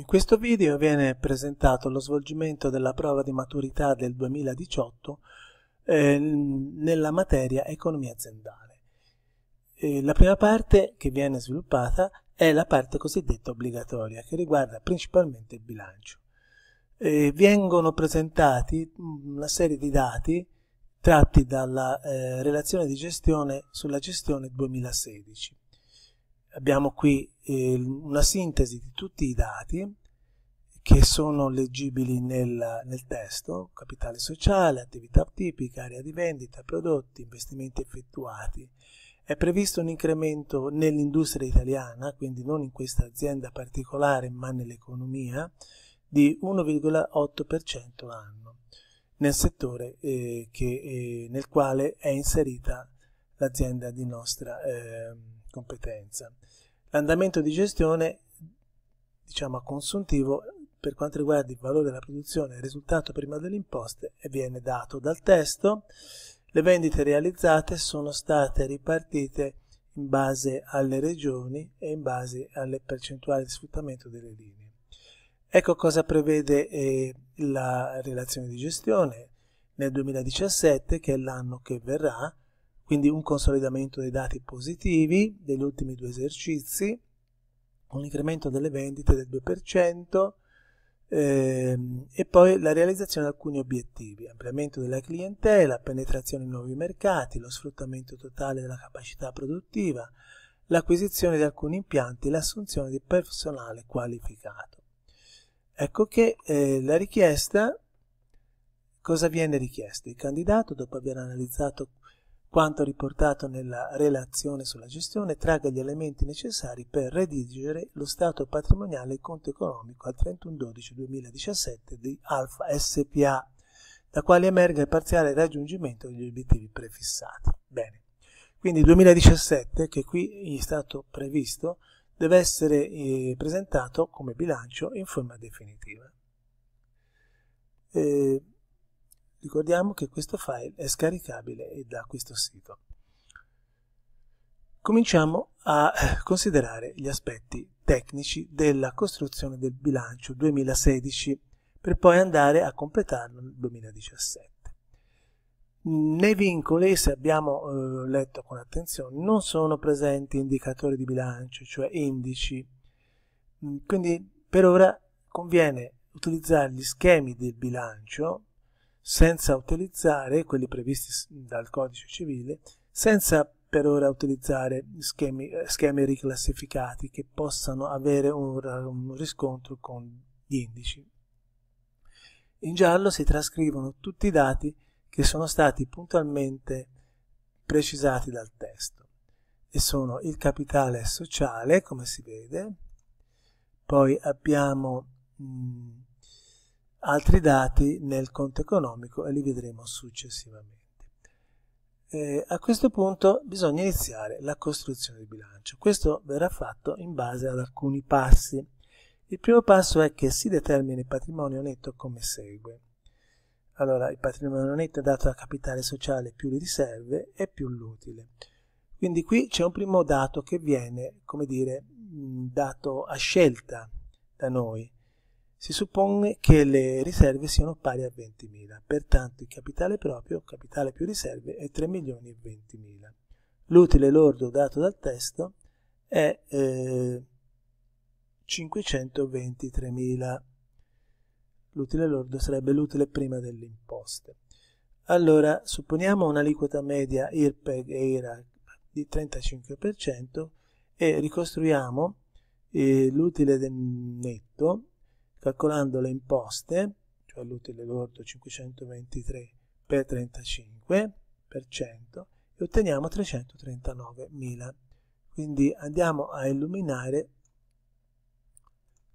In questo video viene presentato lo svolgimento della prova di maturità del 2018 eh, nella materia economia aziendale. Eh, la prima parte che viene sviluppata è la parte cosiddetta obbligatoria che riguarda principalmente il bilancio. Eh, vengono presentati mm, una serie di dati tratti dalla eh, relazione di gestione sulla gestione 2016 abbiamo qui eh, una sintesi di tutti i dati che sono leggibili nel, nel testo, capitale sociale, attività tipica, area di vendita, prodotti, investimenti effettuati. È previsto un incremento nell'industria italiana, quindi non in questa azienda particolare ma nell'economia, di 1,8% l'anno nel settore eh, che, eh, nel quale è inserita l'azienda di nostra eh, competenza. L'andamento di gestione, diciamo a consuntivo, per quanto riguarda il valore della produzione e il risultato prima delle imposte, viene dato dal testo. Le vendite realizzate sono state ripartite in base alle regioni e in base alle percentuali di sfruttamento delle linee. Ecco cosa prevede eh, la relazione di gestione nel 2017, che è l'anno che verrà, quindi un consolidamento dei dati positivi degli ultimi due esercizi, un incremento delle vendite del 2% ehm, e poi la realizzazione di alcuni obiettivi, ampliamento della clientela, penetrazione in nuovi mercati, lo sfruttamento totale della capacità produttiva, l'acquisizione di alcuni impianti l'assunzione di personale qualificato. Ecco che eh, la richiesta, cosa viene richiesto? Il candidato, dopo aver analizzato quanto riportato nella relazione sulla gestione, traga gli elementi necessari per redigere lo stato patrimoniale e conto economico al 31-12-2017 di Alfa SPA, da quale emerga il parziale raggiungimento degli obiettivi prefissati. Bene. Quindi il 2017, che qui è stato previsto, deve essere eh, presentato come bilancio in forma definitiva. Eh, Ricordiamo che questo file è scaricabile da questo sito. Cominciamo a eh, considerare gli aspetti tecnici della costruzione del bilancio 2016 per poi andare a completarlo nel 2017. Nei vincoli, se abbiamo eh, letto con attenzione, non sono presenti indicatori di bilancio, cioè indici. Mm, quindi per ora conviene utilizzare gli schemi del bilancio senza utilizzare quelli previsti dal codice civile, senza per ora utilizzare schemi, eh, schemi riclassificati che possano avere un, un riscontro con gli indici. In giallo si trascrivono tutti i dati che sono stati puntualmente precisati dal testo e sono il capitale sociale, come si vede, poi abbiamo mh, altri dati nel conto economico e li vedremo successivamente. Eh, a questo punto bisogna iniziare la costruzione del bilancio. Questo verrà fatto in base ad alcuni passi. Il primo passo è che si determina il patrimonio netto come segue. Allora, il patrimonio netto è dato da capitale sociale più le riserve e più l'utile. Quindi qui c'è un primo dato che viene, come dire, dato a scelta da noi si suppone che le riserve siano pari a 20.000, pertanto il capitale proprio, capitale più riserve, è 3.020.000. L'utile lordo dato dal testo è eh, 523.000. L'utile lordo sarebbe l'utile prima delle imposte. Allora, supponiamo un'aliquota media IRPEG e IRAC di 35% e ricostruiamo eh, l'utile netto calcolando le imposte, cioè l'utile lordo 523 per 35% e otteniamo 339.000. Quindi andiamo a illuminare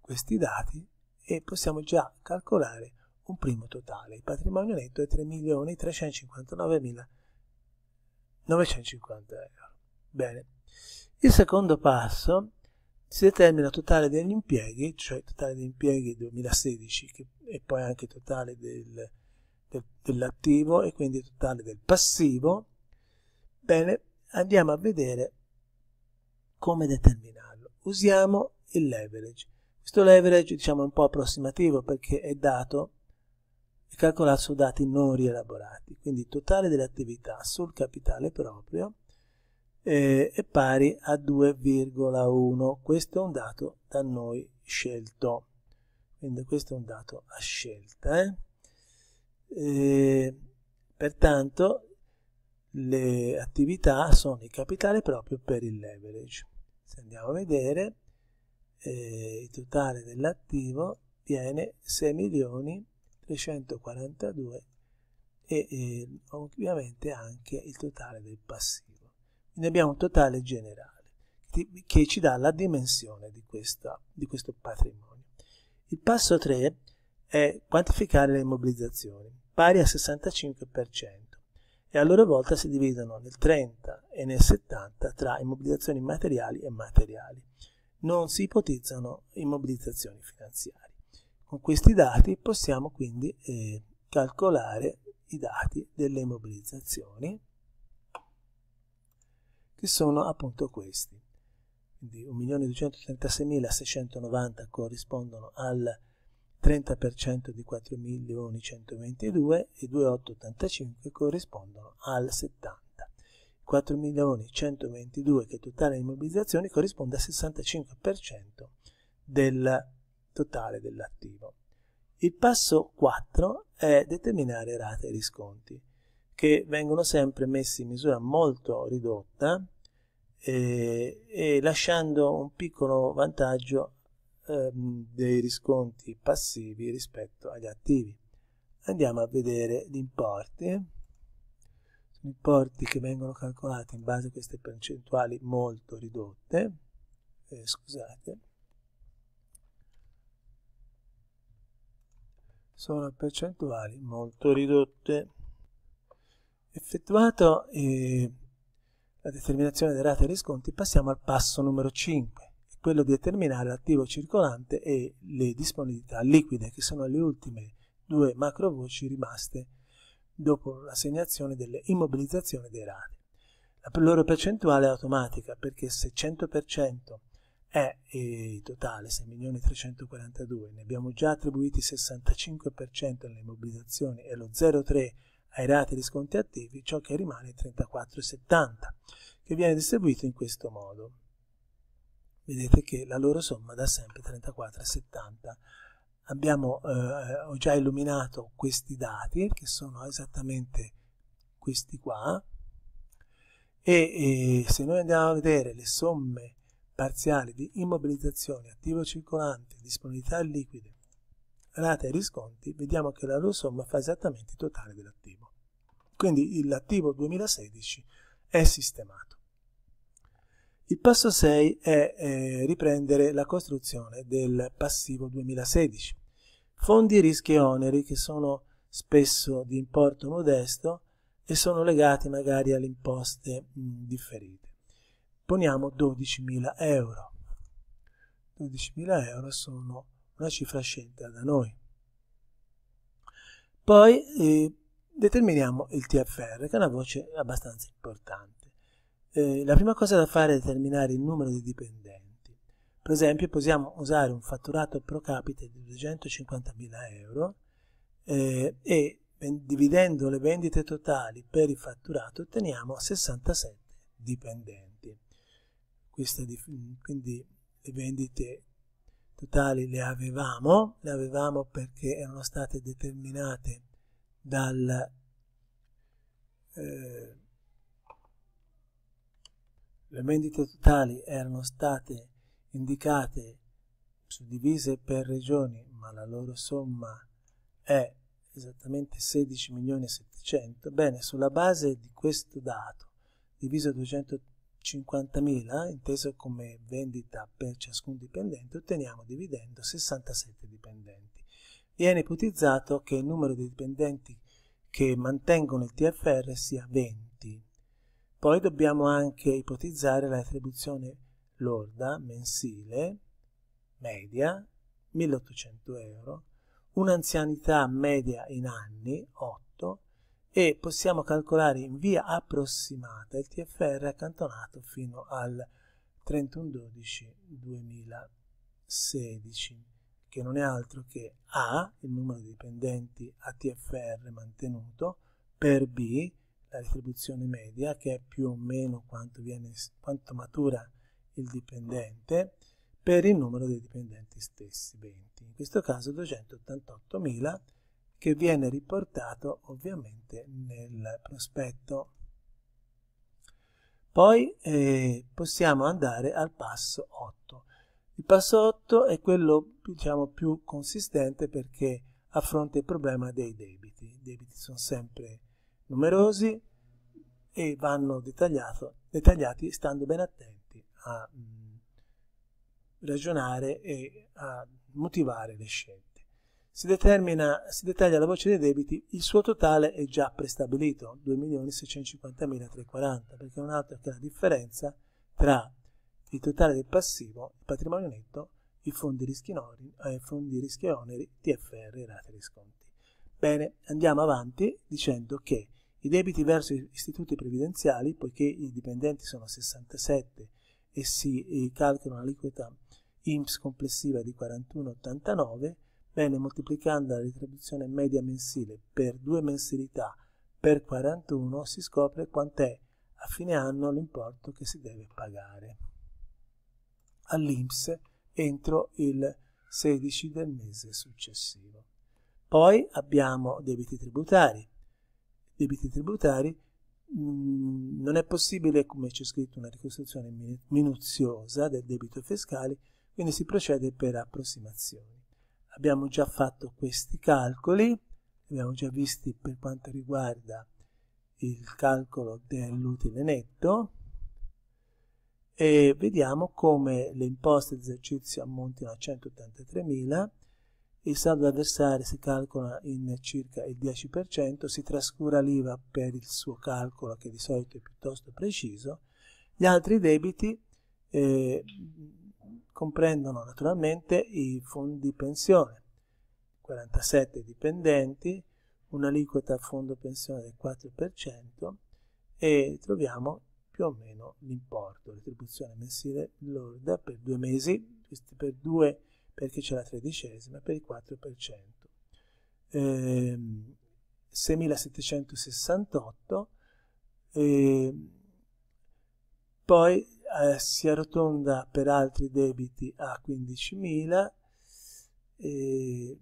questi dati e possiamo già calcolare un primo totale. Il patrimonio netto è 3.359.950 euro. Bene. Il secondo passo si determina il totale degli impieghi, cioè il totale degli impieghi 2016 che, e poi anche il totale del, del, dell'attivo e quindi il totale del passivo. Bene, andiamo a vedere come determinarlo. Usiamo il leverage. Questo leverage diciamo, è un po' approssimativo perché è dato è calcolato su dati non rielaborati, quindi il totale delle attività sul capitale proprio eh, è pari a 2,1. Questo è un dato da noi scelto. Quindi questo è un dato a scelta. Eh? E, eh, pertanto le attività sono il capitale proprio per il leverage. Se andiamo a vedere, eh, il totale dell'attivo viene 6 milioni 342 e eh, ovviamente anche il totale del passivo ne abbiamo un totale generale che ci dà la dimensione di, questa, di questo patrimonio. Il passo 3 è quantificare le immobilizzazioni, pari al 65%, e a loro volta si dividono nel 30 e nel 70 tra immobilizzazioni materiali e materiali. Non si ipotizzano immobilizzazioni finanziarie. Con questi dati possiamo quindi eh, calcolare i dati delle immobilizzazioni che sono appunto questi. Quindi 1.236.690 corrispondono al 30% di 4.122 e 2.885 corrispondono al 70. 4.122 che è il totale di immobilizzazioni corrisponde al 65% del totale dell'attivo. Il passo 4 è determinare rate e risconti che vengono sempre messi in misura molto ridotta eh, e lasciando un piccolo vantaggio eh, dei risconti passivi rispetto agli attivi. Andiamo a vedere gli importi. Gli importi che vengono calcolati in base a queste percentuali molto ridotte. Eh, scusate. Sono percentuali molto ridotte. Effettuato eh, la determinazione delle rate e risconti, passiamo al passo numero 5, quello di determinare l'attivo circolante e le disponibilità liquide, che sono le ultime due macro voci rimaste dopo l'assegnazione delle immobilizzazioni dei rate. La loro percentuale è automatica perché se 100% è il eh, totale, 6.342, ne abbiamo già attribuiti 65% alle immobilizzazioni e lo 0,3% ai rati di sconti attivi ciò che rimane 34,70, che viene distribuito in questo modo. Vedete che la loro somma dà sempre 34,70. Abbiamo, eh, ho già illuminato questi dati, che sono esattamente questi qua, e, e se noi andiamo a vedere le somme parziali di immobilizzazione, attivo circolante, disponibilità liquide, rate e risconti, vediamo che la loro somma fa esattamente il totale dell'attivo. Quindi l'attivo 2016 è sistemato. Il passo 6 è eh, riprendere la costruzione del passivo 2016. Fondi, rischi e oneri che sono spesso di importo modesto e sono legati magari alle imposte mh, differite. Poniamo 12.000 euro. 12.000 euro sono una cifra scelta da noi. Poi eh, determiniamo il TFR, che è una voce abbastanza importante. Eh, la prima cosa da fare è determinare il numero di dipendenti. Per esempio, possiamo usare un fatturato pro capite di 250.000 euro eh, e dividendo le vendite totali per il fatturato otteniamo 67 dipendenti. Questa, quindi le vendite capitali le avevamo, le avevamo perché erano state determinate dal, eh, le vendite totali erano state indicate suddivise per regioni, ma la loro somma è esattamente 16 Bene, sulla base di questo dato, diviso 280 50.000 inteso come vendita per ciascun dipendente otteniamo dividendo 67 dipendenti. Viene ipotizzato che il numero di dipendenti che mantengono il TFR sia 20. Poi dobbiamo anche ipotizzare l'attribuzione lorda mensile media 1800 euro, un'anzianità media in anni 8 e possiamo calcolare in via approssimata il TFR accantonato fino al 31-12-2016, che non è altro che A, il numero di dipendenti a TFR mantenuto, per B, la retribuzione media, che è più o meno quanto, viene, quanto matura il dipendente, per il numero dei dipendenti stessi, 20. In questo caso 288.000 che viene riportato ovviamente nel prospetto. Poi eh, possiamo andare al passo 8. Il passo 8 è quello diciamo, più consistente perché affronta il problema dei debiti. I debiti sono sempre numerosi e vanno dettagliati stando ben attenti a mh, mm, ragionare e a motivare le scelte si, si dettaglia la voce dei debiti, il suo totale è già prestabilito, 2.650.340, perché non altro che la differenza tra il totale del passivo, il patrimonio netto, i fondi rischi, oneri, eh, fondi rischi oneri, TFR, rate di sconti. Bene, andiamo avanti dicendo che i debiti verso gli istituti previdenziali, poiché i dipendenti sono 67 e si eh, calcola un'aliquota IMSS complessiva di 41,89, Bene, moltiplicando la retribuzione media mensile per due mensilità per 41 si scopre quant'è a fine anno l'importo che si deve pagare all'INPS entro il 16 del mese successivo. Poi abbiamo debiti tributari. Debiti tributari mm, non è possibile, come c'è scritto, una ricostruzione minuziosa del debito fiscale, quindi si procede per approssimazioni abbiamo già fatto questi calcoli, abbiamo già visti per quanto riguarda il calcolo dell'utile netto e vediamo come le imposte di esercizio ammontino a 183.000, il saldo da versare si calcola in circa il 10%, si trascura l'IVA per il suo calcolo che di solito è piuttosto preciso, gli altri debiti eh, comprendono naturalmente i fondi pensione, 47 dipendenti, un'aliquota fondo pensione del 4% e troviamo più o meno l'importo, retribuzione mensile lorda per due mesi, per due perché c'è la tredicesima, per il 4%. Eh, 6.768, eh, poi eh, si arrotonda per altri debiti a 15.000 e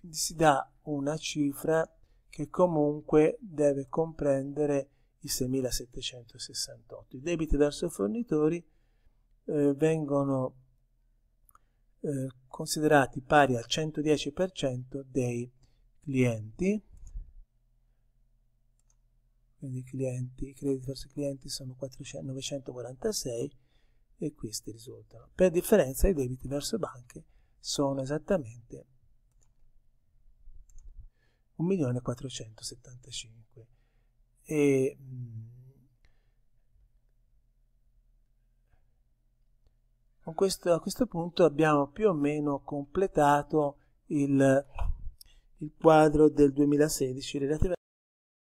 quindi si dà una cifra che comunque deve comprendere i 6.768. I debiti verso i fornitori eh, vengono eh, considerati pari al 110% dei clienti quindi i, clienti, i crediti verso i clienti sono 400, 946 e questi risultano. Per differenza i debiti verso banche sono esattamente 1.475 e mm, con questo, a questo punto abbiamo più o meno completato il, il quadro del 2016 relativamente